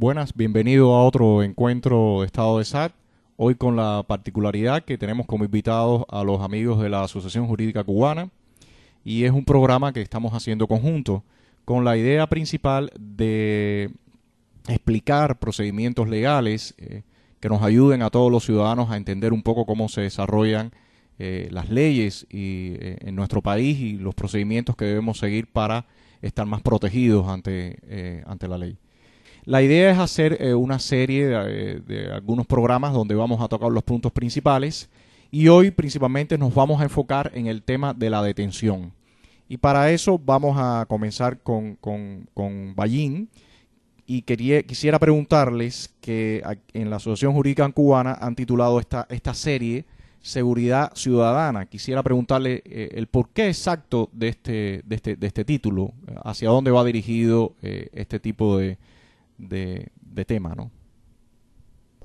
Buenas, bienvenido a otro encuentro de Estado de SAT. Hoy con la particularidad que tenemos como invitados a los amigos de la Asociación Jurídica Cubana y es un programa que estamos haciendo conjunto con la idea principal de explicar procedimientos legales eh, que nos ayuden a todos los ciudadanos a entender un poco cómo se desarrollan eh, las leyes eh, en nuestro país y los procedimientos que debemos seguir para estar más protegidos ante, ante la ley. La idea es hacer eh, una serie eh, de, algunos programas donde vamos a tocar los puntos principales y hoy principalmente nos vamos a enfocar en el tema de la detención. Y para eso vamos a comenzar con, con, Ballín y quería, quisiera preguntarles que en la Asociación Jurídica Cubana han titulado esta, esta serie Seguridad Ciudadana. Quisiera preguntarle eh, el porqué exacto de este, de este, de este título, hacia dónde va dirigido este tipo de, de, tema, ¿no?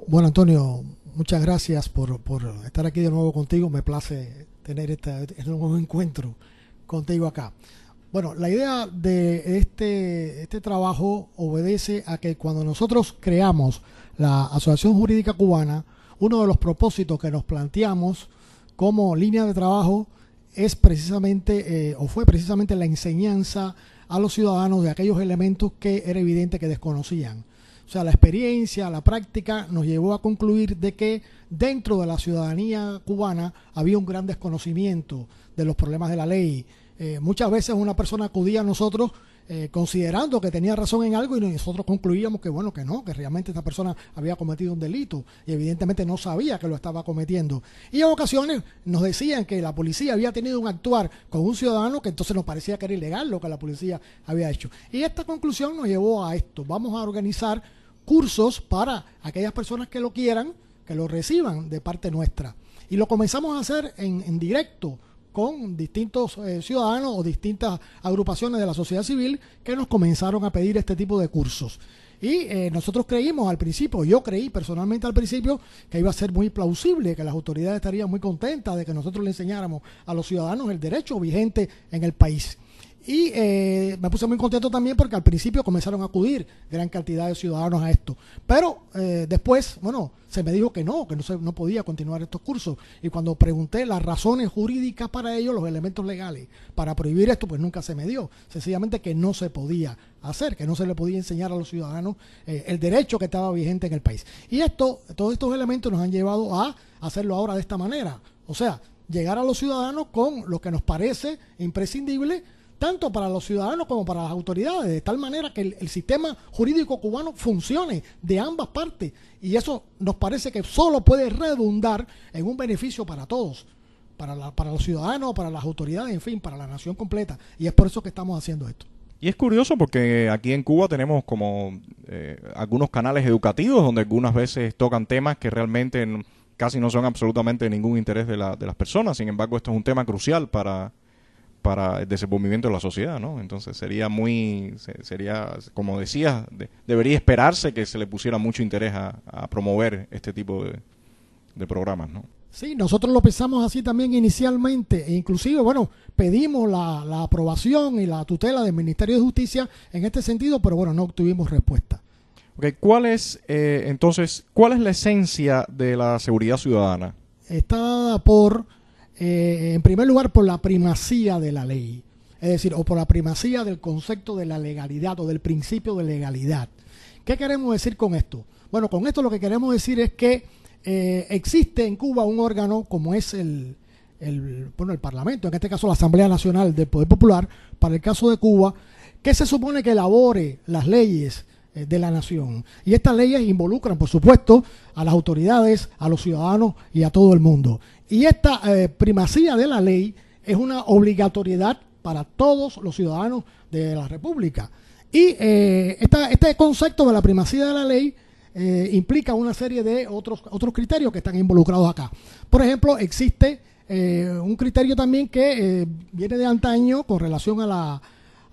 Bueno, Antonio, muchas gracias por, estar aquí de nuevo contigo. Me place tener este, nuevo encuentro contigo acá. Bueno, la idea de este, este trabajo obedece a que cuando nosotros creamos la Asociación Jurídica Cubana, uno de los propósitos que nos planteamos como línea de trabajo es precisamente eh, o fue precisamente la enseñanza a los ciudadanos de aquellos elementos que era evidente que desconocían. O sea, la experiencia, la práctica nos llevó a concluir de que dentro de la ciudadanía cubana había un gran desconocimiento de los problemas de la ley. Eh, muchas veces una persona acudía a nosotros eh, considerando que tenía razón en algo y nosotros concluíamos que bueno, que no, que realmente esta persona había cometido un delito y evidentemente no sabía que lo estaba cometiendo. Y en ocasiones nos decían que la policía había tenido un actuar con un ciudadano que entonces nos parecía que era ilegal lo que la policía había hecho. Y esta conclusión nos llevó a esto. Vamos a organizar cursos para aquellas personas que lo quieran, que lo reciban de parte nuestra. Y lo comenzamos a hacer en, en directo con distintos eh, ciudadanos o distintas agrupaciones de la sociedad civil que nos comenzaron a pedir este tipo de cursos. Y eh, nosotros creímos al principio, yo creí personalmente al principio, que iba a ser muy plausible, que las autoridades estarían muy contentas de que nosotros le enseñáramos a los ciudadanos el derecho vigente en el país. Y eh, me puse muy contento también porque al principio comenzaron a acudir gran cantidad de ciudadanos a esto. Pero eh, después, bueno, se me dijo que no, que no, se, no podía continuar estos cursos. Y cuando pregunté las razones jurídicas para ello, los elementos legales para prohibir esto, pues nunca se me dio. Sencillamente que no se podía hacer, que no se le podía enseñar a los ciudadanos eh, el derecho que estaba vigente en el país. Y esto, todos estos elementos nos han llevado a hacerlo ahora de esta manera. O sea, llegar a los ciudadanos con lo que nos parece imprescindible tanto para los ciudadanos como para las autoridades, de tal manera que el, sistema jurídico cubano funcione de ambas partes. Y eso nos parece que solo puede redundar en un beneficio para todos, para, para los ciudadanos, para las autoridades, en fin, para la nación completa. Y es por eso que estamos haciendo esto. Y es curioso porque aquí en Cuba tenemos como eh, algunos canales educativos donde algunas veces tocan temas que realmente casi no son absolutamente de ningún interés de las personas. Sin embargo, esto es un tema crucial para para el desenvolvimiento de la sociedad, ¿no? Entonces sería muy, sería, como decías, debería esperarse que se le pusiera mucho interés a, promover este tipo de, programas, ¿no? Sí, nosotros lo pensamos así también inicialmente, e inclusive, bueno, pedimos la, la aprobación y la tutela del Ministerio de Justicia en este sentido, pero bueno, no obtuvimos respuesta. Ok, ¿Cuál es eh, entonces cuál es la esencia de la seguridad ciudadana? Está dada por eh, en primer lugar, por la primacía de la ley, es decir, o por la primacía del concepto de la legalidad o del principio de legalidad. ¿Qué queremos decir con esto? Bueno, con esto lo que queremos decir es que eh, existe en Cuba un órgano como es el, el, bueno, el Parlamento, en este caso la Asamblea Nacional del Poder Popular, para el caso de Cuba, que se supone que elabore las leyes eh, de la nación. Y estas leyes involucran, por supuesto, a las autoridades, a los ciudadanos y a todo el mundo. Y esta eh, primacía de la ley es una obligatoriedad para todos los ciudadanos de la República. Y eh, esta, este concepto de la primacía de la ley implica una serie de otros, otros criterios que están involucrados acá. Por ejemplo, existe un criterio también que viene de antaño con relación a la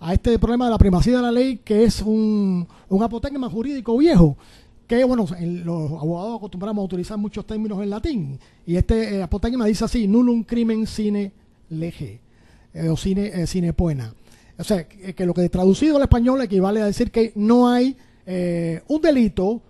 a este problema de la primacía de la ley, que es un, un apotegma jurídico viejo, que bueno, los abogados acostumbramos a utilizar muchos términos en latín, y este eh, dice así, un crimen sine lege, eh, o sine, eh, O sea, que, que, lo que traducido al español equivale a decir que no hay eh, un delito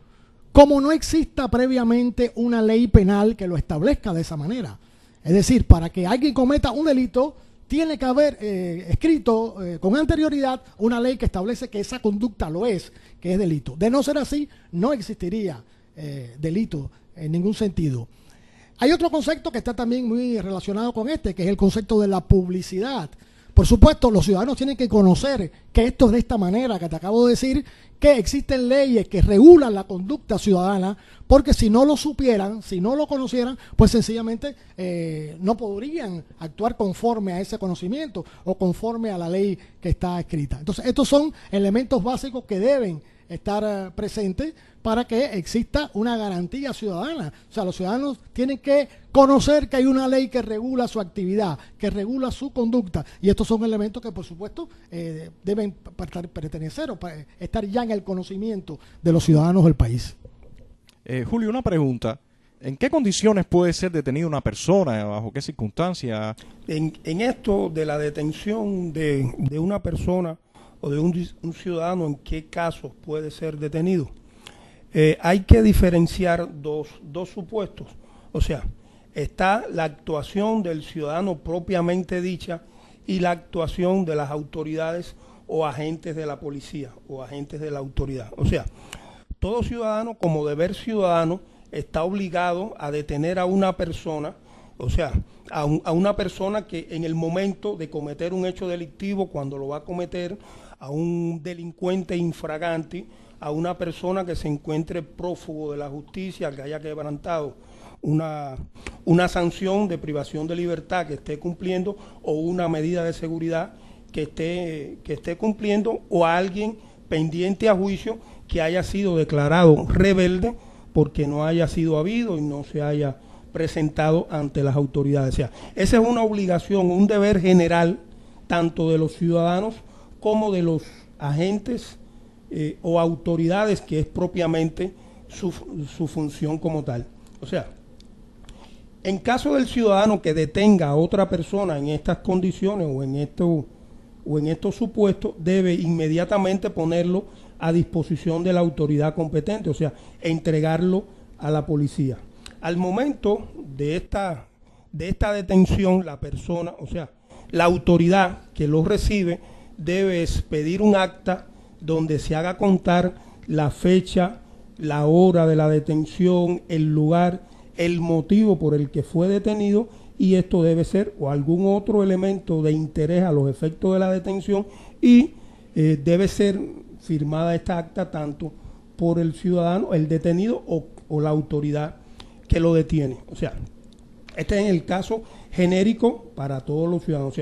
como no exista previamente una ley penal que lo establezca de esa manera. Es decir, para que alguien cometa un delito, tiene que haber eh, escrito eh, con anterioridad una ley que establece que esa conducta lo es, que es delito. De no ser así, no existiría eh, delito en ningún sentido. Hay otro concepto que está también muy relacionado con este, que es el concepto de la publicidad. Por supuesto, los ciudadanos tienen que conocer que esto es de esta manera que te acabo de decir, que existen leyes que regulan la conducta ciudadana, porque si no lo supieran, si no lo conocieran, pues sencillamente eh, no podrían actuar conforme a ese conocimiento o conforme a la ley que está escrita. Entonces, estos son elementos básicos que deben estar eh, presente para que exista una garantía ciudadana. O sea, los ciudadanos tienen que conocer que hay una ley que regula su actividad, que regula su conducta. Y estos son elementos que, por supuesto, eh, deben pertenecer o eh, estar ya en el conocimiento de los ciudadanos del país. Julio, una pregunta. ¿En qué condiciones puede ser detenida una persona? ¿Bajo qué circunstancias? En, esto de la detención de una persona o de un, ciudadano en qué casos puede ser detenido. Eh, hay que diferenciar dos, supuestos. O sea, está la actuación del ciudadano propiamente dicha y la actuación de las autoridades o agentes de la policía o agentes de la autoridad. O sea, todo ciudadano como deber ciudadano está obligado a detener a una persona, o sea, a, una persona que en el momento de cometer un hecho delictivo, cuando lo va a cometer, a un delincuente infragante, a una persona que se encuentre prófugo de la justicia, que haya quebrantado una, una sanción de privación de libertad que esté cumpliendo o una medida de seguridad que esté, que esté cumpliendo o a alguien pendiente a juicio que haya sido declarado rebelde porque no haya sido habido y no se haya presentado ante las autoridades. esa es una obligación, un deber general tanto de los ciudadanos como de los agentes eh, o autoridades que es propiamente su, función como tal. O sea, en caso del ciudadano que detenga a otra persona en estas condiciones o en esto o en estos supuestos, debe inmediatamente ponerlo a disposición de la autoridad competente, o sea, entregarlo a la policía. Al momento de esta, de esta detención, la persona, o sea, la autoridad que lo recibe, debes pedir un acta donde se haga contar la fecha, la hora de la detención, el lugar, el motivo por el que fue detenido y esto debe ser o algún otro elemento de interés a los efectos de la detención y eh, debe ser firmada esta acta tanto por el ciudadano, el detenido o, la autoridad que lo detiene. O sea, este es el caso genérico para todos los ciudadanos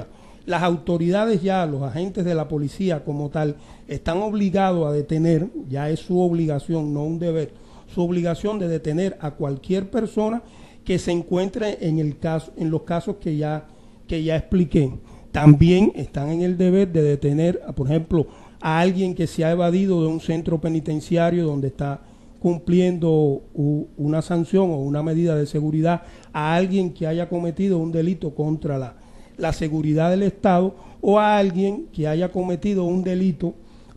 las autoridades ya, los agentes de la policía como tal, están obligados a detener, ya es su obligación, no un deber, su obligación de detener a cualquier persona que se encuentre en el caso, en los casos que ya, que ya expliqué. También están en el deber de detener, por ejemplo, a alguien que se ha evadido de un centro penitenciario donde está cumpliendo una sanción o una medida de seguridad a alguien que haya cometido un delito contra la, la seguridad del Estado o a alguien que haya cometido un delito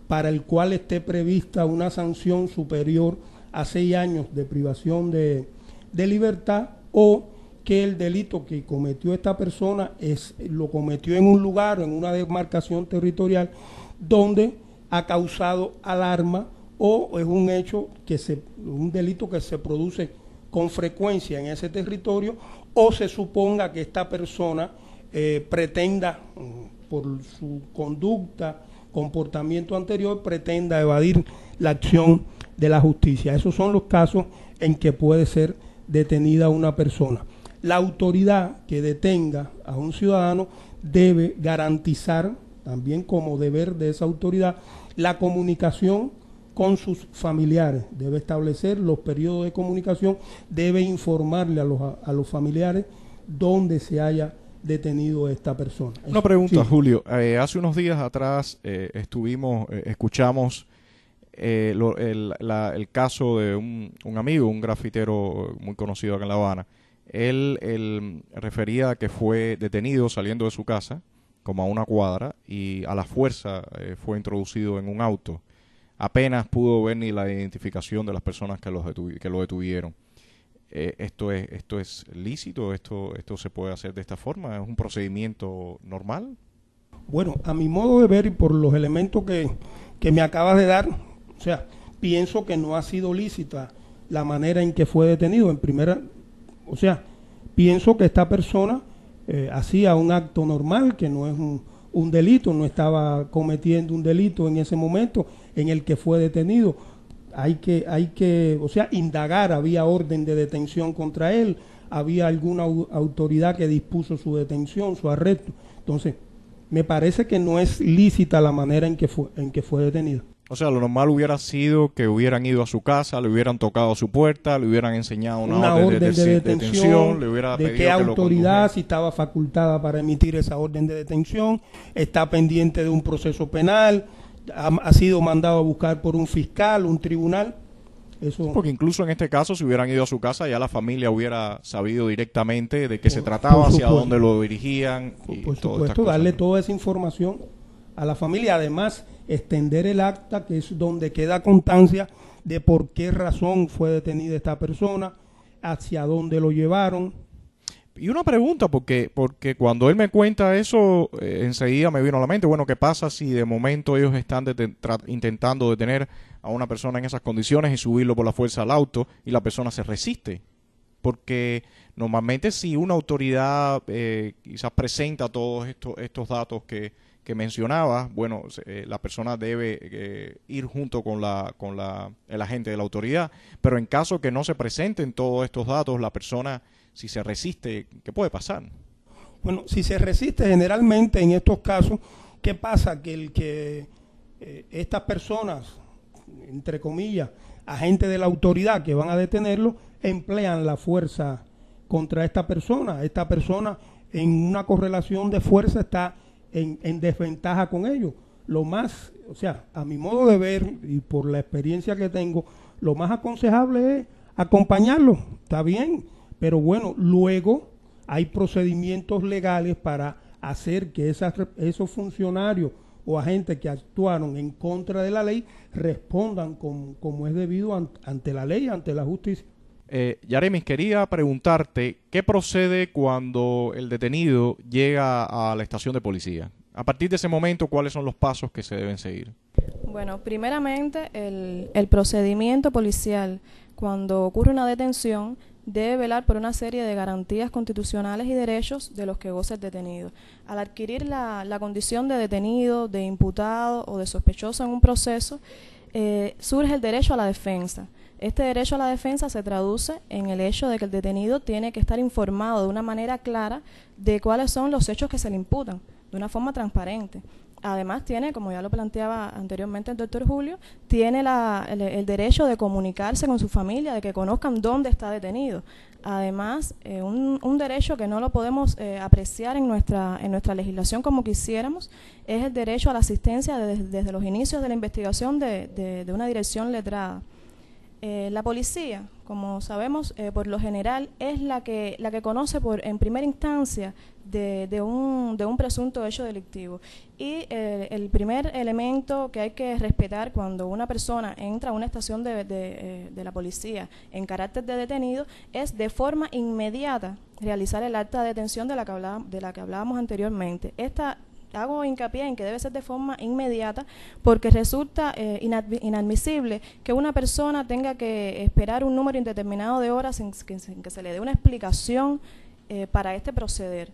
para el cual esté prevista una sanción superior a seis años de privación de, libertad o que el delito que cometió esta persona es, lo cometió en un lugar o en una demarcación territorial donde ha causado alarma o es un hecho que se, un delito que se produce con frecuencia en ese territorio o se suponga que esta persona eh, pretenda, por su conducta, comportamiento anterior, pretenda evadir la acción de la justicia. Esos son los casos en que puede ser detenida una persona. La autoridad que detenga a un ciudadano debe garantizar, también como deber de esa autoridad, la comunicación con sus familiares. Debe establecer los periodos de comunicación, debe informarle a los, a los familiares dónde se haya detenido esta persona. Una pregunta, Julio. Eh, hace unos días atrás eh, estuvimos, eh, escuchamos el, caso de un, amigo, un grafitero muy conocido acá en La Habana. Él, refería que fue detenido saliendo de su casa, como a una cuadra, y a la fuerza fue introducido en un auto. Apenas pudo ver ni la identificación de las personas que, que lo detuvieron. Eh, esto es esto es lícito, esto esto se puede hacer de esta forma, es un procedimiento normal. Bueno, a mi modo de ver y por los elementos que, que me acabas de dar, o sea, pienso que no ha sido lícita la manera en que fue detenido en primera, o sea, pienso que esta persona eh, hacía un acto normal que no es un, un delito, no estaba cometiendo un delito en ese momento en el que fue detenido hay que, hay que, o sea, indagar, había orden de detención contra él, había alguna autoridad que dispuso su detención, su arresto. Entonces, me parece que no es lícita la manera en que fue, en que fue detenido. O sea, lo normal hubiera sido que hubieran ido a su casa, le hubieran tocado a su puerta, le hubieran enseñado una, orden, de, detención, de qué autoridad, si estaba facultada para emitir esa orden de detención, está pendiente de un proceso penal, ha, sido mandado a buscar por un fiscal, un tribunal. Eso. Porque incluso en este caso, si hubieran ido a su casa, ya la familia hubiera sabido directamente de qué se trataba, hacia dónde lo dirigían. Por, y por supuesto, darle toda esa información a la familia. Además, extender el acta, que es donde queda constancia de por qué razón fue detenida esta persona, hacia dónde lo llevaron, y una pregunta, porque, porque cuando él me cuenta eso, eh, enseguida me vino a la mente, bueno, ¿qué pasa si de momento ellos están intentando detener a una persona en esas condiciones y subirlo por la fuerza al auto y la persona se resiste? Porque normalmente si una autoridad eh, quizás presenta todos estos, estos datos que, que mencionabas, bueno, eh, la persona debe ir junto con la con la el agente de la autoridad, pero en caso que no se presenten todos estos datos, la persona si se resiste, ¿qué puede pasar? Bueno, si se resiste generalmente en estos casos, ¿qué pasa? Que el que eh, estas personas, entre comillas, agentes de la autoridad que van a detenerlo, emplean la fuerza contra esta persona. Esta persona en una correlación de fuerza está en, en desventaja con ellos. Lo más, o sea, a mi modo de ver y por la experiencia que tengo, lo más aconsejable es acompañarlo. Está bien pero bueno, luego hay procedimientos legales para hacer que esas, esos funcionarios o agentes que actuaron en contra de la ley respondan como es debido ante, la ley, ante la justicia. Eh, Yaremis, quería preguntarte qué procede cuando el detenido llega a la estación de policía. A partir de ese momento, ¿cuáles son los pasos que se deben seguir? Bueno, primeramente, el procedimiento policial. Cuando ocurre una detención, debe velar por una serie de garantías constitucionales y derechos de los que goza el detenido. Al adquirir la, condición de detenido, de imputado o de sospechoso en un proceso, eh, surge el derecho a la defensa. Este derecho a la defensa se traduce en el hecho de que el detenido tiene que estar informado de una manera clara de cuáles son los hechos que se le imputan, de una forma transparente además tiene, como ya lo planteaba anteriormente el doctor Julio, tiene el, derecho de comunicarse con su familia, de que conozcan dónde está detenido. Además, eh, un, derecho que no lo podemos eh, apreciar en nuestra, en nuestra legislación como quisiéramos, es el derecho a la asistencia desde los inicios de la investigación de, una dirección letrada. Eh, la policía, como sabemos, por lo general es la que, la que conoce por, en primera instancia de, un, presunto hecho delictivo. Y eh, el primer elemento que hay que respetar cuando una persona entra a una estación eh, de, la policía en carácter de detenido es de forma inmediata realizar el acta de detención de la que, de la que hablábamos anteriormente. Esta hago hincapié en que debe ser de forma inmediata porque resulta eh, inadmisible que una persona tenga que esperar un número indeterminado de horas sin que, se le dé una explicación para este proceder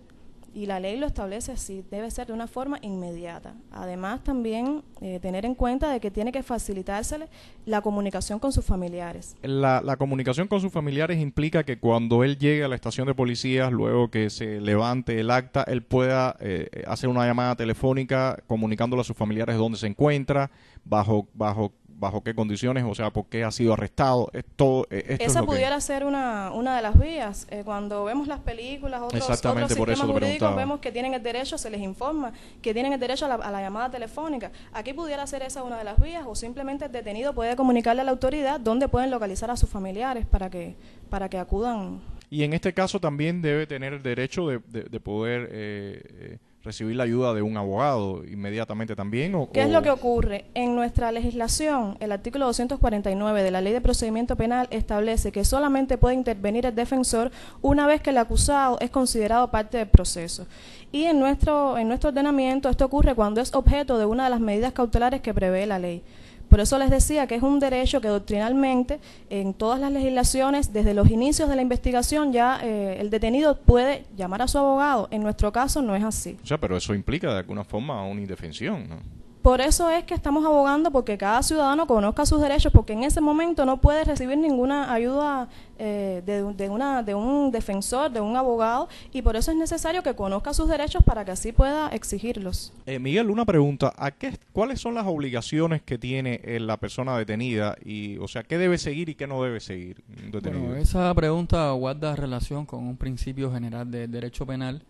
y la ley lo establece así, debe ser de una forma inmediata. Además, también eh, tener en cuenta de que tiene que facilitársele la comunicación con sus familiares. La, comunicación con sus familiares implica que cuando él llegue a la estación de policías, luego que se levante el acta, él pueda eh, hacer una llamada telefónica comunicándole a sus familiares dónde se encuentra, bajo, bajo bajo qué condiciones, o sea, por qué ha sido arrestado. E, esto, esto Esa pudiera ser una, una de las vías. Eh, cuando vemos las películas, otros, Exactamente, por jurídicos, vemos que tienen el derecho, se les informa, que tienen el derecho a la, llamada telefónica. Aquí pudiera ser esa una de las vías, o simplemente el detenido puede comunicarle a la autoridad dónde pueden localizar a sus familiares para que, para que acudan. Y en este caso también debe tener el derecho de, de, poder... Eh, eh, recibir la ayuda de un abogado inmediatamente también? ¿Qué es lo que ocurre? En nuestra legislación, el artículo 249 de la Ley de Procedimiento Penal establece que solamente puede intervenir el defensor una vez que el acusado es considerado parte del proceso. Y en nuestro, en nuestro ordenamiento esto ocurre cuando es objeto de una de las medidas cautelares que prevé la ley. Por eso les decía que es un derecho que doctrinalmente en todas las legislaciones, desde los inicios de la investigación, ya eh, el detenido puede llamar a su abogado. En nuestro caso no es así. O sea, pero eso implica de alguna forma una indefensión, ¿no? Por eso es que estamos abogando porque cada ciudadano conozca sus derechos, porque en ese momento no puede recibir ninguna ayuda eh, de, un defensor, de un abogado, y por eso es necesario que conozca sus derechos para que así pueda exigirlos. Eh, Miguel, una pregunta, ¿a qué, ¿cuáles son las obligaciones que tiene eh, la persona detenida? y O sea, ¿qué debe seguir y qué no debe seguir? Bueno, esa pregunta guarda relación con un principio general del derecho penal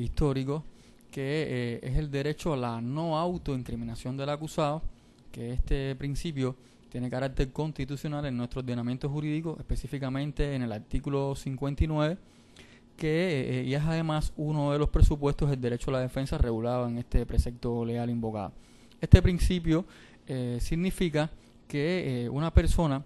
histórico, que eh, es el derecho a la no autoincriminación del acusado, que este principio tiene carácter constitucional en nuestro ordenamiento jurídico, específicamente en el artículo 59, que eh, y es además uno de los presupuestos del derecho a la defensa regulado en este precepto legal invocado. Este principio eh, significa que una persona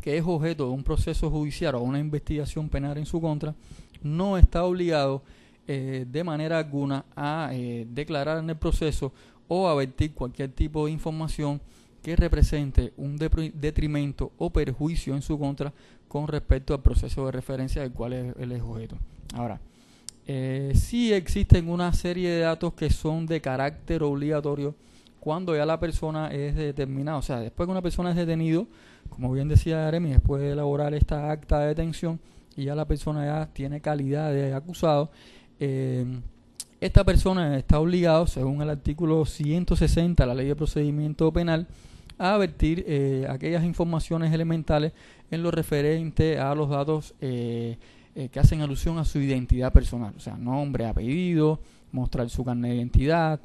que es objeto de un proceso judicial o una investigación penal en su contra no está obligado a eh, de manera alguna a eh, declarar en el proceso o a cualquier tipo de información que represente un detrimento o perjuicio en su contra con respecto al proceso de referencia del cual él, es objeto. Ahora, eh, si existen una serie de datos que son de carácter obligatorio cuando ya la persona es determinada. O sea, después que una persona es detenido, como bien decía Jeremy, después de elaborar esta acta de detención y ya la persona ya tiene calidad de acusado, eh, esta persona está obligada, según el artículo 160 de la Ley de Procedimiento Penal, a advertir eh, aquellas informaciones elementales en lo referente a los datos eh, que hacen alusión a su identidad personal, o sea, nombre, apellido, mostrar su carnet de identidad,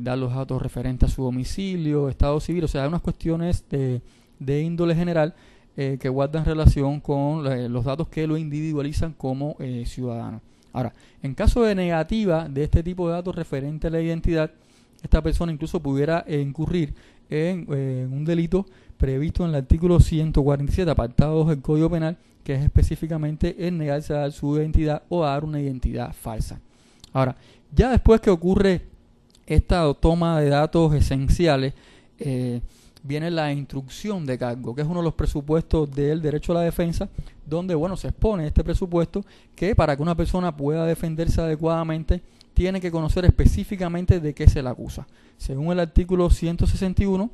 dar los datos referentes a su domicilio, estado civil, o sea, unas cuestiones de, de índole general que guardan relación con los datos que lo individualizan como ciudadano. Ahora, en caso de negativa de este tipo de datos referente a la identidad, esta persona incluso pudiera incurrir en, un delito previsto en el artículo 147, apartado 2 del Código Penal, que es específicamente el negarse a dar su identidad o a dar una identidad falsa. Ahora, ya después que ocurre esta toma de datos esenciales, eh, viene la instrucción de cargo, que es uno de los presupuestos del derecho a la defensa, donde, bueno, se expone este presupuesto que para que una persona pueda defenderse adecuadamente, tiene que conocer específicamente de qué se le acusa. Según el artículo 161,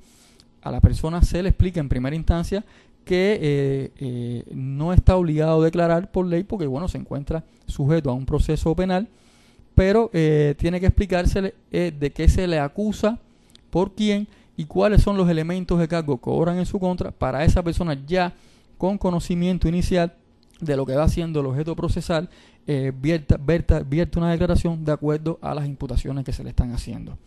a la persona se le explica en primera instancia que eh, eh, no está obligado a declarar por ley porque, bueno, se encuentra sujeto a un proceso penal, pero eh, tiene que explicársele de qué se le acusa, por quién, y cuáles son los elementos de cargo que obran en su contra para esa persona ya con conocimiento inicial de lo que va haciendo el objeto procesal, eh, vierta una declaración de acuerdo a las imputaciones que se le están haciendo.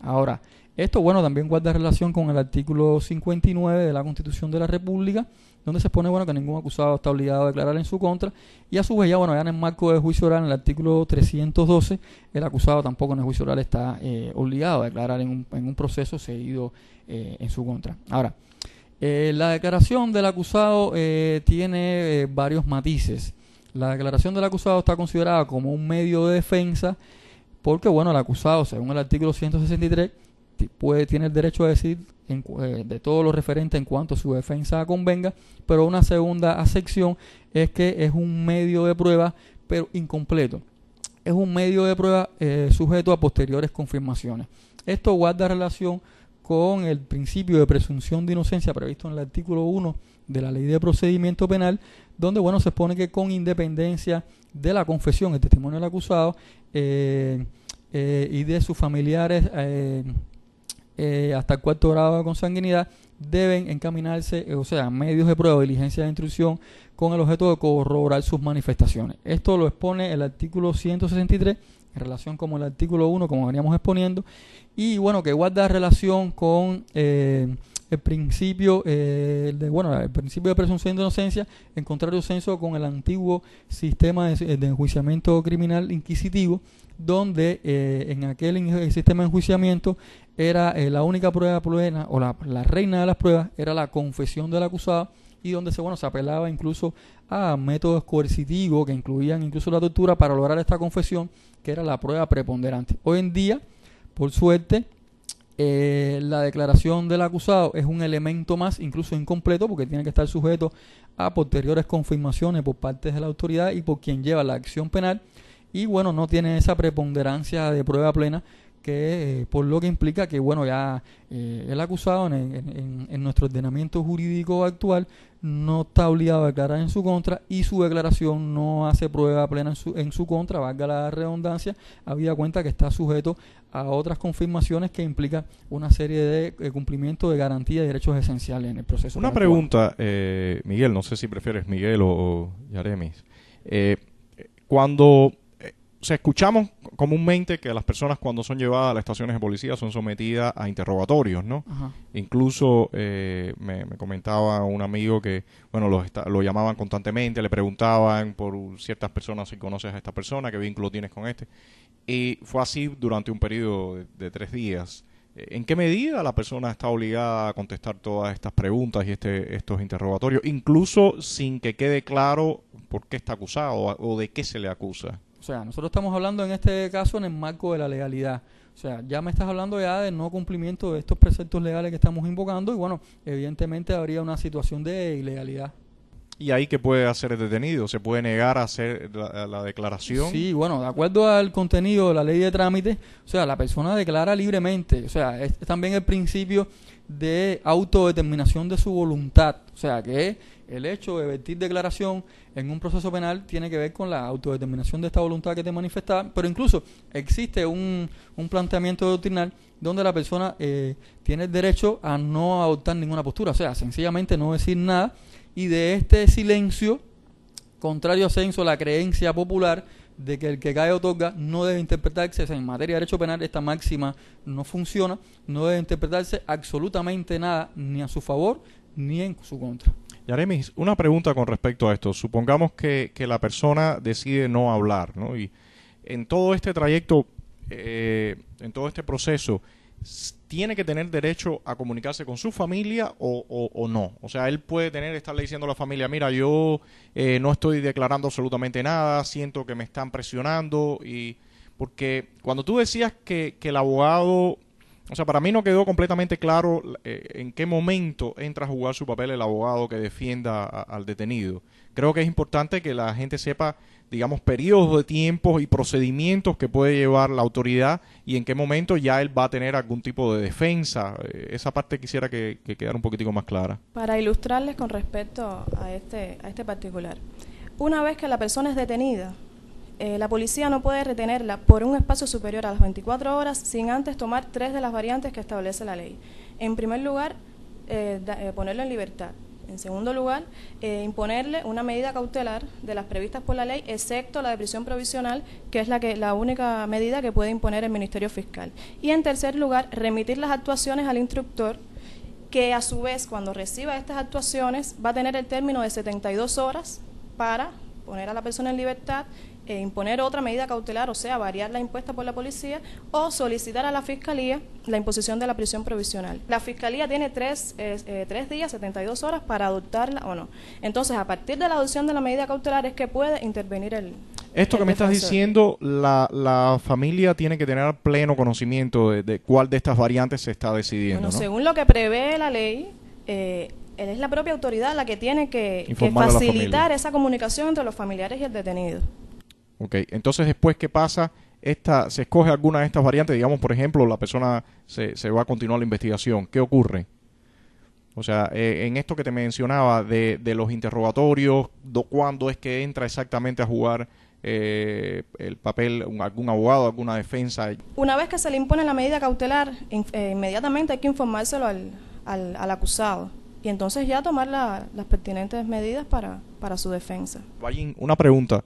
Ahora, esto, bueno, también guarda relación con el artículo 59 de la Constitución de la República, donde se pone, bueno, que ningún acusado está obligado a declarar en su contra, y a su vez ya, bueno, ya en el marco de juicio oral, en el artículo 312, el acusado tampoco en el juicio oral está eh, obligado a declarar en un, proceso seguido eh, en su contra. Ahora, eh, la declaración del acusado tiene varios matices. La declaración del acusado está considerada como un medio de defensa, porque, bueno, el acusado, según el artículo 163, puede, tener derecho a decir eh, de todo lo referente en cuanto a su defensa convenga, pero una segunda acepción es que es un medio de prueba, pero incompleto. Es un medio de prueba eh, sujeto a posteriores confirmaciones. Esto guarda relación con el principio de presunción de inocencia previsto en el artículo 1 de la ley de procedimiento penal, donde bueno se expone que con independencia de la confesión, el testimonio del acusado eh, y de sus familiares eh, hasta el cuarto grado de consanguinidad, deben encaminarse, eh, o sea, medios de prueba, diligencia de instrucción, con el objeto de corroborar sus manifestaciones. Esto lo expone el artículo 163 en relación con el artículo 1, como veníamos exponiendo, y bueno, que guarda relación con eh, el principio de, bueno, el principio de presunción de inocencia, en contrario censo con el antiguo sistema de, de enjuiciamiento criminal inquisitivo, donde eh, en aquel sistema de enjuiciamiento era eh, la única prueba plena o la, reina de las pruebas era la confesión del acusado y donde se, bueno, se apelaba incluso a métodos coercitivos que incluían incluso la tortura para lograr esta confesión que era la prueba preponderante. Hoy en día, por suerte, eh, la declaración del acusado es un elemento más, incluso incompleto, porque tiene que estar sujeto a posteriores confirmaciones por parte de la autoridad y por quien lleva la acción penal, y bueno, no tiene esa preponderancia de prueba plena que eh, por lo que implica que bueno ya eh, el acusado en, en, nuestro ordenamiento jurídico actual no está obligado a declarar en su contra y su declaración no hace prueba plena en su, en su contra, valga la redundancia, habida cuenta que está sujeto a otras confirmaciones que implican una serie de eh, cumplimiento de garantías de derechos esenciales en el proceso. Una pregunta, Miguel, no sé si prefieres Miguel o, o Yaremis. cuando o sea, escuchamos comúnmente que las personas cuando son llevadas a las estaciones de policía son sometidas a interrogatorios, ¿no? Incluso eh, me, comentaba un amigo que, bueno, lo llamaban constantemente, le preguntaban por ciertas personas si conoces a esta persona, qué vínculo tienes con este. Y fue así durante un periodo de, tres días. Eh, ¿En qué medida la persona está obligada a contestar todas estas preguntas y este, estos interrogatorios, incluso sin que quede claro por qué está acusado o de qué se le acusa? O sea, nosotros estamos hablando en este caso en el marco de la legalidad. O sea, ya me estás hablando ya de no cumplimiento de estos preceptos legales que estamos invocando y bueno, evidentemente habría una situación de ilegalidad. ¿Y ahí qué puede hacer el detenido? ¿Se puede negar a hacer la, declaración? Sí, bueno, de acuerdo al contenido de la ley de trámite, o sea, la persona declara libremente, o sea, es, también el principio de autodeterminación de su voluntad, o sea, que el hecho de vertir declaración en un proceso penal tiene que ver con la autodeterminación de esta voluntad que te manifestaba, pero incluso existe un, un planteamiento doctrinal donde la persona eh, tiene el derecho a no adoptar ninguna postura, o sea, sencillamente no decir nada y de este silencio, contrario a censo, la creencia popular de que el que cae otorga no debe interpretarse, en materia de derecho penal esta máxima no funciona, no debe interpretarse absolutamente nada, ni a su favor ni en su contra. Yaremis, una pregunta con respecto a esto. Supongamos que, la persona decide no hablar, ¿no? Y en todo este trayecto, eh, en todo este proceso, ¿tiene que tener derecho a comunicarse con su familia o, no? O sea, él puede tener, estarle diciendo a la familia, mira, yo eh, no estoy declarando absolutamente nada, siento que me están presionando y... Porque cuando tú decías que el abogado o sea, para mí no quedó completamente claro eh, en qué momento entra a jugar su papel el abogado que defienda al detenido. Creo que es importante que la gente sepa, digamos, periodos de tiempo y procedimientos que puede llevar la autoridad y en qué momento ya él va a tener algún tipo de defensa. Eh, esa parte quisiera que, quedara un poquitico más clara. Para ilustrarles con respecto a este, a este particular, una vez que la persona es detenida, eh, la policía no puede retenerla por un espacio superior a las 24 horas sin antes tomar tres de las variantes que establece la ley. En primer lugar, eh, eh, ponerla en libertad. En segundo lugar, imponerle una medida cautelar de las previstas por la ley, excepto la de prisión provisional, que es la, que, la única medida que puede imponer el Ministerio Fiscal. Y en tercer lugar, remitir las actuaciones al instructor que a su vez cuando reciba estas actuaciones va a tener el término de 72 horas para poner a la persona en libertad eh, imponer otra medida cautelar, o sea, variar la impuesta por la policía, o solicitar a la Fiscalía la imposición de la prisión provisional. La Fiscalía tiene tres, eh, días, 72 horas para adoptarla o no. Entonces, a partir de la adopción de la medida cautelar es que puede intervenir el... Esto que me estás diciendo, la, la, familia tiene que tener pleno conocimiento de, cuál de estas variantes se está decidiendo. Bueno, según lo que prevé la ley, eh, es la propia autoridad la que tiene que facilitar esa comunicación entre los familiares y el detenido. Ok, entonces después, ¿qué pasa? Esta, ¿Se escoge alguna de estas variantes? Digamos, por ejemplo, la persona se, se va a continuar la investigación. ¿Qué ocurre? O sea, eh, en esto que te mencionaba de, de los interrogatorios, ¿cuándo es que entra exactamente a jugar eh, el papel algún abogado, alguna defensa? Una vez que se le impone la medida cautelar, eh, inmediatamente hay que informárselo al, acusado y entonces ya tomar las pertinentes medidas para, para su defensa. una pregunta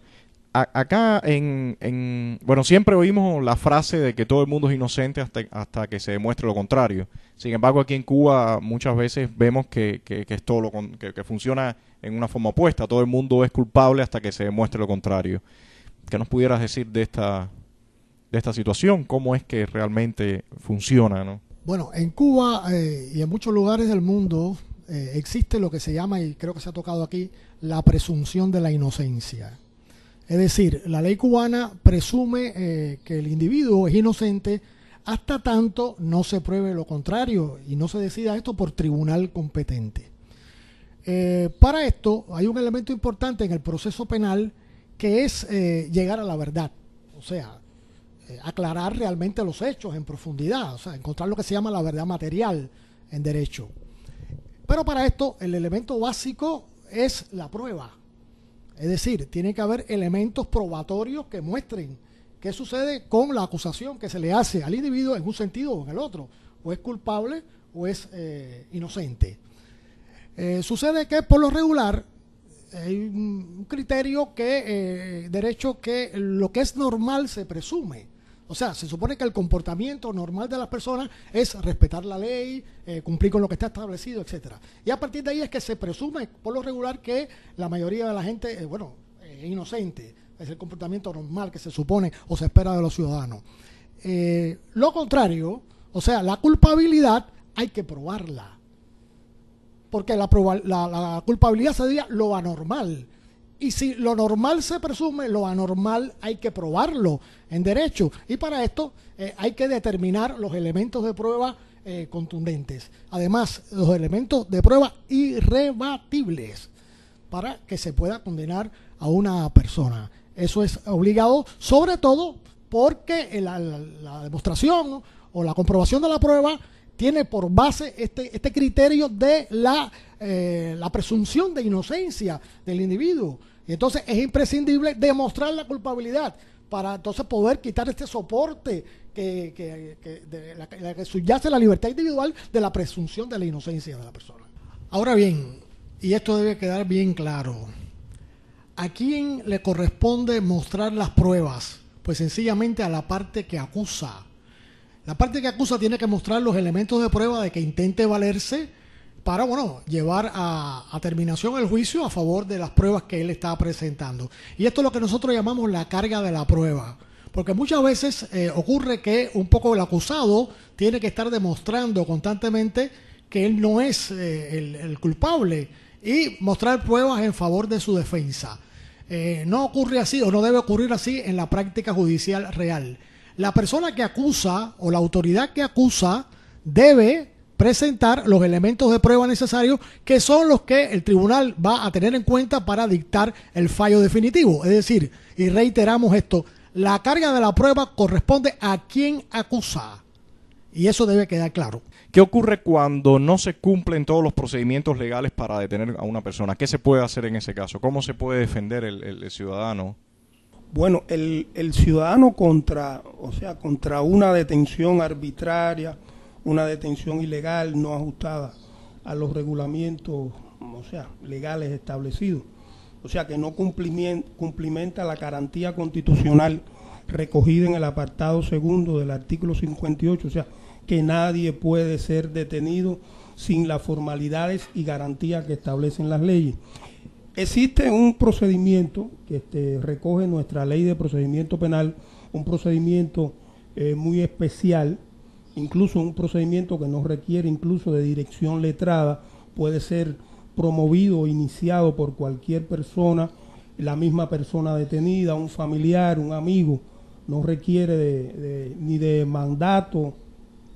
acá en, en, Bueno, siempre oímos la frase de que todo el mundo es inocente hasta, hasta que se demuestre lo contrario. Sin embargo, aquí en Cuba muchas veces vemos que, que, todo lo que, que, funciona en una forma opuesta. Todo el mundo es culpable hasta que se demuestre lo contrario. ¿Qué nos pudieras decir de esta, de esta situación? ¿Cómo es que realmente funciona? ¿no? Bueno, en Cuba eh, y en muchos lugares del mundo eh, existe lo que se llama, y creo que se ha tocado aquí, la presunción de la inocencia. Es decir, la ley cubana presume eh, que el individuo es inocente hasta tanto no se pruebe lo contrario y no se decida esto por tribunal competente. Eh, para esto hay un elemento importante en el proceso penal que es eh, llegar a la verdad, o sea, aclarar realmente los hechos en profundidad, o sea, encontrar lo que se llama la verdad material en derecho. Pero para esto el elemento básico es la prueba, es decir, tiene que haber elementos probatorios que muestren qué sucede con la acusación que se le hace al individuo en un sentido o en el otro. O es culpable o es eh, inocente. Eh, sucede que por lo regular hay un criterio que, eh, derecho que lo que es normal se presume. O sea, se supone que el comportamiento normal de las personas es respetar la ley, eh, cumplir con lo que está establecido, etcétera. Y a partir de ahí es que se presume, por lo regular, que la mayoría de la gente, eh, bueno, es eh, inocente. Es el comportamiento normal que se supone o se espera de los ciudadanos. lo contrario, o sea, la culpabilidad hay que probarla. Porque la, la culpabilidad sería lo anormal. Y si lo normal se presume, lo anormal hay que probarlo en derecho. Y para esto eh, hay que determinar los elementos de prueba eh, contundentes. Además, los elementos de prueba irrebatibles para que se pueda condenar a una persona. Eso es obligado, sobre todo porque la, demostración o la comprobación de la prueba tiene por base este, este criterio de la eh, presunción de inocencia del individuo. Entonces es imprescindible demostrar la culpabilidad para entonces poder quitar este soporte que, que subyace la libertad individual de la presunción de la inocencia de la persona. Ahora bien, y esto debe quedar bien claro, ¿a quién le corresponde mostrar las pruebas? Pues sencillamente a la parte que acusa. La parte que acusa tiene que mostrar los elementos de prueba de que intente valerse, para bueno, llevar a, terminación el juicio a favor de las pruebas que él está presentando. Y esto es lo que nosotros llamamos la carga de la prueba. Porque muchas veces eh, ocurre que un poco el acusado tiene que estar demostrando constantemente que él no es eh, el, culpable y mostrar pruebas en favor de su defensa. Eh, no ocurre así o no debe ocurrir así en la práctica judicial real. La persona que acusa o la autoridad que acusa debe presentar los elementos de prueba necesarios que son los que el tribunal va a tener en cuenta para dictar el fallo definitivo. Es decir, y reiteramos esto, la carga de la prueba corresponde a quien acusa. Y eso debe quedar claro. ¿Qué ocurre cuando no se cumplen todos los procedimientos legales para detener a una persona? ¿Qué se puede hacer en ese caso? ¿Cómo se puede defender el, ciudadano? Bueno, el, el, ciudadano contra, o sea, contra una detención arbitraria, una detención ilegal no ajustada a los regulamientos, o sea, legales establecidos. O sea, que no cumplimenta la garantía constitucional recogida en el apartado segundo del artículo 58, o sea, que nadie puede ser detenido sin las formalidades y garantías que establecen las leyes. Existe un procedimiento que este, recoge nuestra ley de procedimiento penal, un procedimiento eh, muy especial incluso un procedimiento que no requiere incluso de dirección letrada, puede ser promovido o iniciado por cualquier persona, la misma persona detenida, un familiar, un amigo, no requiere ni de mandato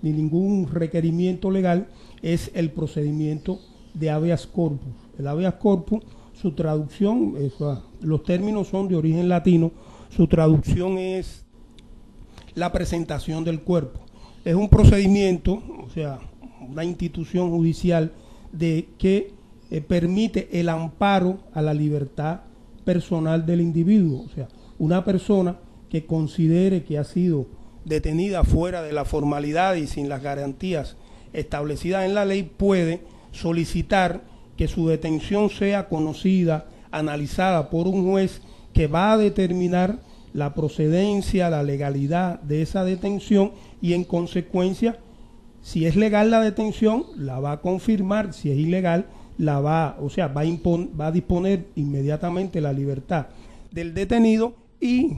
ni ningún requerimiento legal, es el procedimiento de habeas corpus. El habeas corpus, su traducción, los términos son de origen latino, su traducción es la presentación del cuerpo es un procedimiento, o sea, una institución judicial de que eh, permite el amparo a la libertad personal del individuo. O sea, una persona que considere que ha sido detenida fuera de la formalidad y sin las garantías establecidas en la ley puede solicitar que su detención sea conocida, analizada por un juez que va a determinar la procedencia, la legalidad de esa detención y en consecuencia, si es legal la detención, la va a confirmar, si es ilegal, la va, o sea, va a, va a disponer inmediatamente la libertad del detenido y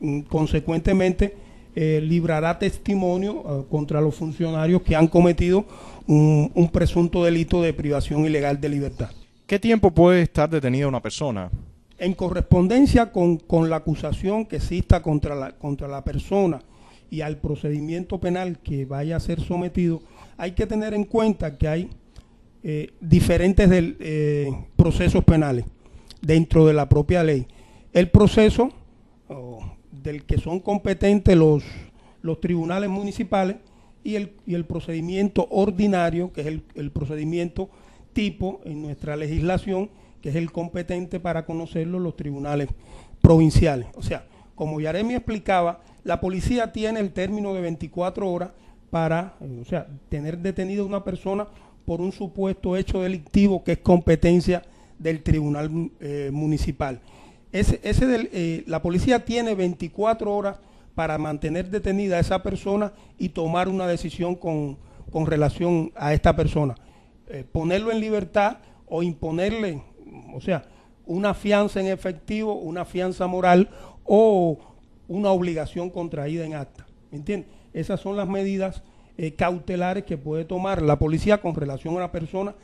mm, consecuentemente eh, librará testimonio eh, contra los funcionarios que han cometido un, presunto delito de privación ilegal de libertad. ¿Qué tiempo puede estar detenida una persona? En correspondencia con, con la acusación que exista contra la, contra la persona y al procedimiento penal que vaya a ser sometido, hay que tener en cuenta que hay eh, diferentes eh, procesos penales dentro de la propia ley. El proceso del que son competentes los, los tribunales municipales y el, procedimiento ordinario, que es el, el procedimiento tipo en nuestra legislación, que es el competente para conocerlo los tribunales provinciales. O sea, como Yaremi explicaba, la policía tiene el término de 24 horas para, eh, o sea, tener detenida a una persona por un supuesto hecho delictivo que es competencia del tribunal eh, municipal. Eh, la policía tiene 24 horas para mantener detenida a esa persona y tomar una decisión con, relación a esta persona. ponerlo en libertad o imponerle, o sea, una fianza en efectivo, una fianza moral o una obligación contraída en acta. ¿Me entiendes? Esas son las medidas eh, cautelares que puede tomar la policía con relación a una persona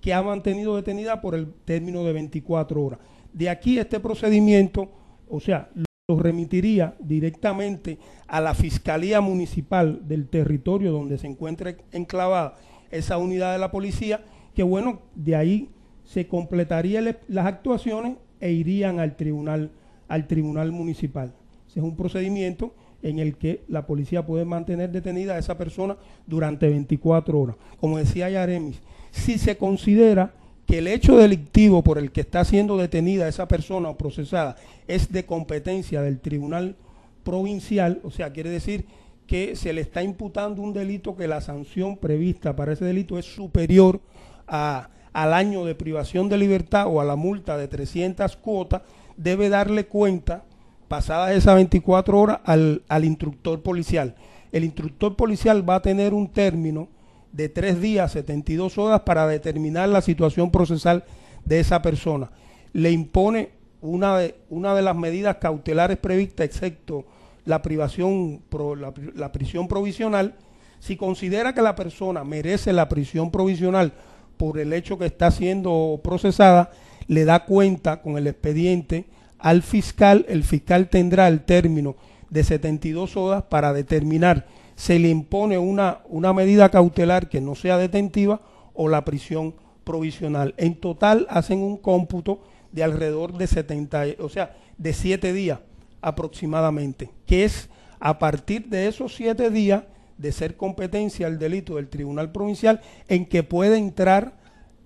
que ha mantenido detenida por el término de 24 horas. De aquí este procedimiento, o sea, lo remitiría directamente a la Fiscalía Municipal del territorio donde se encuentre enclavada esa unidad de la policía, que bueno, de ahí se completarían las actuaciones e irían al tribunal, al tribunal municipal es un procedimiento en el que la policía puede mantener detenida a esa persona durante 24 horas. Como decía Yaremis, si se considera que el hecho delictivo por el que está siendo detenida esa persona o procesada es de competencia del tribunal provincial, o sea, quiere decir que se le está imputando un delito que la sanción prevista para ese delito es superior a, al año de privación de libertad o a la multa de 300 cuotas, debe darle cuenta pasadas esas 24 horas al, instructor policial. El instructor policial va a tener un término de tres días, 72 horas, para determinar la situación procesal de esa persona. Le impone una de, una de las medidas cautelares previstas, excepto la privación, la, la prisión provisional, si considera que la persona merece la prisión provisional por el hecho que está siendo procesada, le da cuenta con el expediente al fiscal, el fiscal tendrá el término de 72 horas para determinar se le impone una, una medida cautelar que no sea detentiva o la prisión provisional. En total hacen un cómputo de alrededor de 70, o sea, de 7 días aproximadamente, que es a partir de esos 7 días de ser competencia el delito del Tribunal Provincial en que puede entrar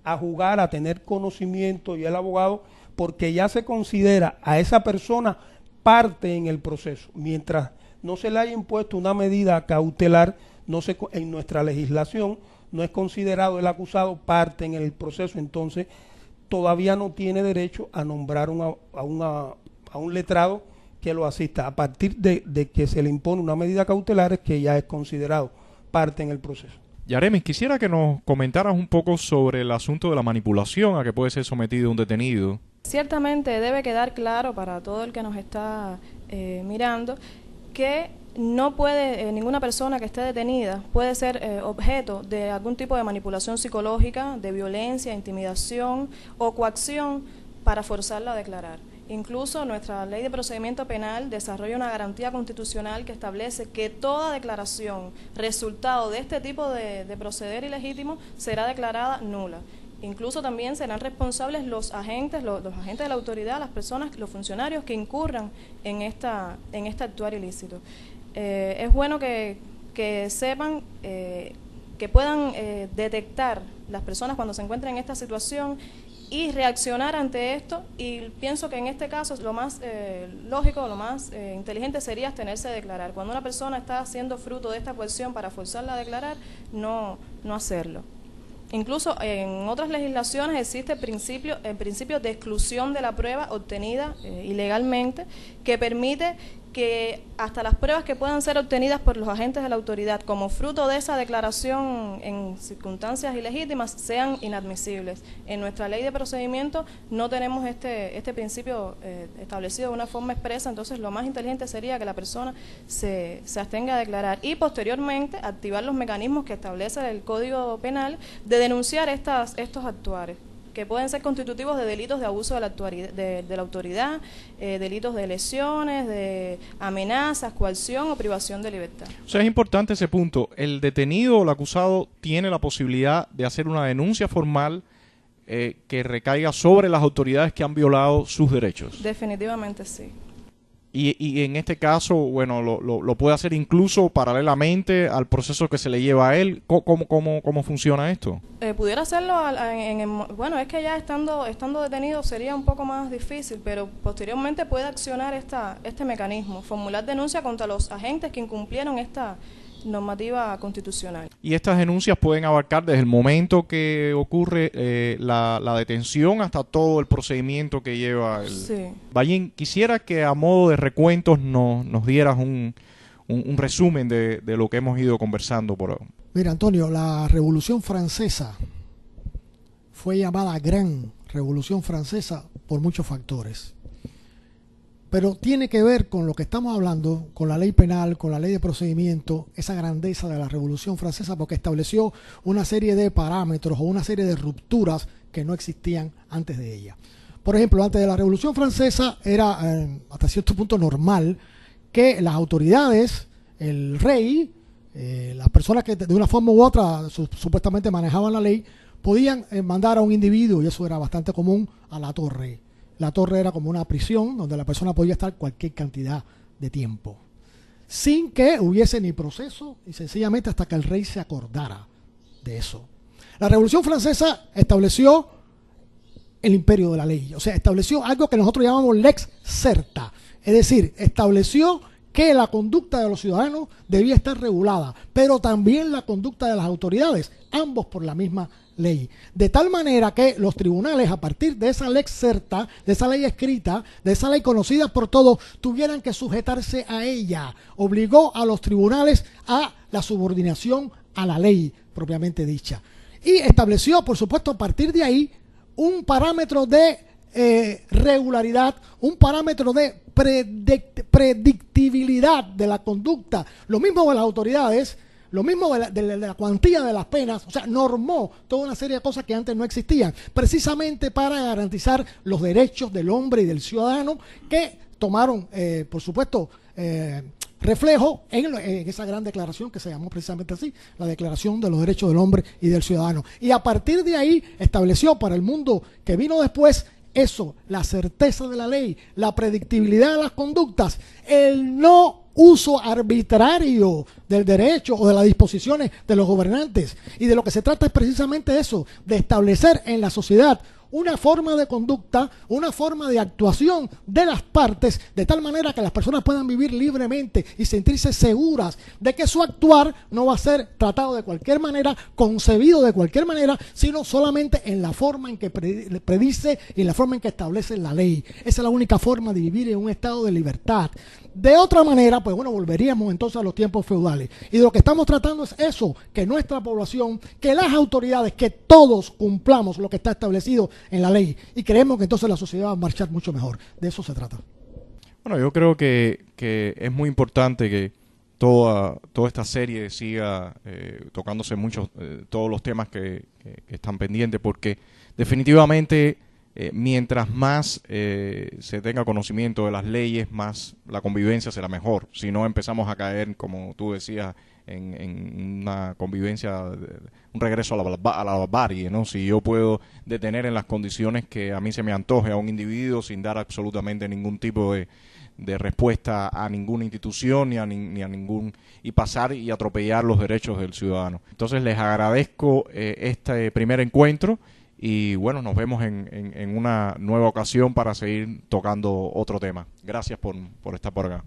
a jugar, a tener conocimiento y el abogado porque ya se considera a esa persona parte en el proceso. Mientras no se le haya impuesto una medida cautelar, no se, en nuestra legislación no es considerado el acusado parte en el proceso, entonces todavía no tiene derecho a nombrar a, a, un letrado que lo asista. A partir de, de, que se le impone una medida cautelar es que ya es considerado parte en el proceso. Yaremis, quisiera que nos comentaras un poco sobre el asunto de la manipulación a que puede ser sometido un detenido Ciertamente debe quedar claro para todo el que nos está eh, mirando que no puede, eh, ninguna persona que esté detenida puede ser eh, objeto de algún tipo de manipulación psicológica, de violencia, intimidación o coacción para forzarla a declarar. Incluso nuestra ley de procedimiento penal desarrolla una garantía constitucional que establece que toda declaración resultado de este tipo de proceder ilegítimo será declarada nula. Incluso también serán responsables los agentes, los, agentes de la autoridad, las personas, los funcionarios que incurran en esta, en este actuar ilícito. Eh, es bueno que, sepan, eh, que puedan eh, detectar las personas cuando se encuentran en esta situación y reaccionar ante esto y pienso que en este caso lo más lógico, lo más inteligente sería abstenerse a declarar. Cuando una persona está haciendo fruto de esta coerción para forzarla a declarar, no, no hacerlo. Incluso en otras legislaciones existe el principio, el principio de exclusión de la prueba obtenida eh, ilegalmente que permite que hasta las pruebas que puedan ser obtenidas por los agentes de la autoridad como fruto de esa declaración en circunstancias ilegítimas sean inadmisibles. En nuestra ley de procedimiento no tenemos este, este principio eh, establecido de una forma expresa, entonces lo más inteligente sería que la persona se, se abstenga a declarar y posteriormente activar los mecanismos que establece el Código Penal de denunciar estas, estos actuares que pueden ser constitutivos de delitos de abuso de la, la autoridad, eh, delitos de lesiones, de amenazas, coacción o privación de libertad. O sea, es importante ese punto. El detenido o el acusado tiene la posibilidad de hacer una denuncia formal eh, que recaiga sobre las autoridades que han violado sus derechos. Definitivamente sí. Y, y, en este caso, bueno, lo, lo, puede hacer incluso paralelamente al proceso que se le lleva a él. ¿Cómo, cómo, cómo funciona esto? Eh, pudiera hacerlo, en, en, bueno, es que ya estando, estando detenido sería un poco más difícil, pero posteriormente puede accionar esta, este mecanismo, formular denuncia contra los agentes que incumplieron esta, normativa constitucional. Y estas denuncias pueden abarcar desde el momento que ocurre eh, la, detención hasta todo el procedimiento que lleva el... Sí. Ballín, quisiera que a modo de recuentos nos dieras un, un, resumen de, de, lo que hemos ido conversando por ahora. Mira, Antonio, la Revolución Francesa fue llamada Gran Revolución Francesa por muchos factores pero tiene que ver con lo que estamos hablando, con la ley penal, con la ley de procedimiento, esa grandeza de la Revolución Francesa, porque estableció una serie de parámetros o una serie de rupturas que no existían antes de ella. Por ejemplo, antes de la Revolución Francesa era eh, hasta cierto punto normal que las autoridades, el rey, eh, las personas que de una forma u otra supuestamente manejaban la ley, podían eh, mandar a un individuo, y eso era bastante común, a la torre la torre era como una prisión donde la persona podía estar cualquier cantidad de tiempo, sin que hubiese ni proceso y sencillamente hasta que el rey se acordara de eso. La Revolución Francesa estableció el imperio de la ley, o sea, estableció algo que nosotros llamamos lex certa, es decir, estableció que la conducta de los ciudadanos debía estar regulada, pero también la conducta de las autoridades, ambos por la misma ley. De tal manera que los tribunales, a partir de esa ley certa, de esa ley escrita, de esa ley conocida por todos, tuvieran que sujetarse a ella. Obligó a los tribunales a la subordinación a la ley propiamente dicha. Y estableció, por supuesto, a partir de ahí, un parámetro de eh, regularidad, un parámetro de predictibilidad de la conducta. Lo mismo de las autoridades lo mismo de la, cuantía de las penas, o sea, normó toda una serie de cosas que antes no existían, precisamente para garantizar los derechos del hombre y del ciudadano que tomaron, eh, por supuesto, eh, reflejo en, esa gran declaración que se llamó precisamente así, la Declaración de los Derechos del Hombre y del Ciudadano. Y a partir de ahí estableció para el mundo que vino después eso, la certeza de la ley, la predictibilidad de las conductas, el no uso arbitrario del derecho o de las disposiciones de los gobernantes. Y de lo que se trata es precisamente eso, de establecer en la sociedad una forma de conducta, una forma de actuación de las partes, de tal manera que las personas puedan vivir libremente y sentirse seguras de que su actuar no va a ser tratado de cualquier manera, concebido de cualquier manera, sino solamente en la forma en que predice y en la forma en que establece la ley. Esa es la única forma de vivir en un estado de libertad, de otra manera, pues bueno, volveríamos entonces a los tiempos feudales. Y de lo que estamos tratando es eso, que nuestra población, que las autoridades, que todos cumplamos lo que está establecido en la ley. Y creemos que entonces la sociedad va a marchar mucho mejor. De eso se trata. Bueno, yo creo que, es muy importante que toda, toda esta serie siga eh, tocándose muchos, eh, todos los temas que están pendientes, porque definitivamente eh, mientras más eh, se tenga conocimiento de las leyes, más la convivencia será mejor. Si no empezamos a caer, como tú decías, en, una convivencia, un regreso a la, barbarie, ¿no? Si yo puedo detener en las condiciones que a mí se me antoje a un individuo sin dar absolutamente ningún tipo de, respuesta a ninguna institución ni a, ningún y pasar y atropellar los derechos del ciudadano. Entonces les agradezco eh, este primer encuentro. Y bueno, nos vemos en, en, una nueva ocasión para seguir tocando otro tema. Gracias por, por estar por acá.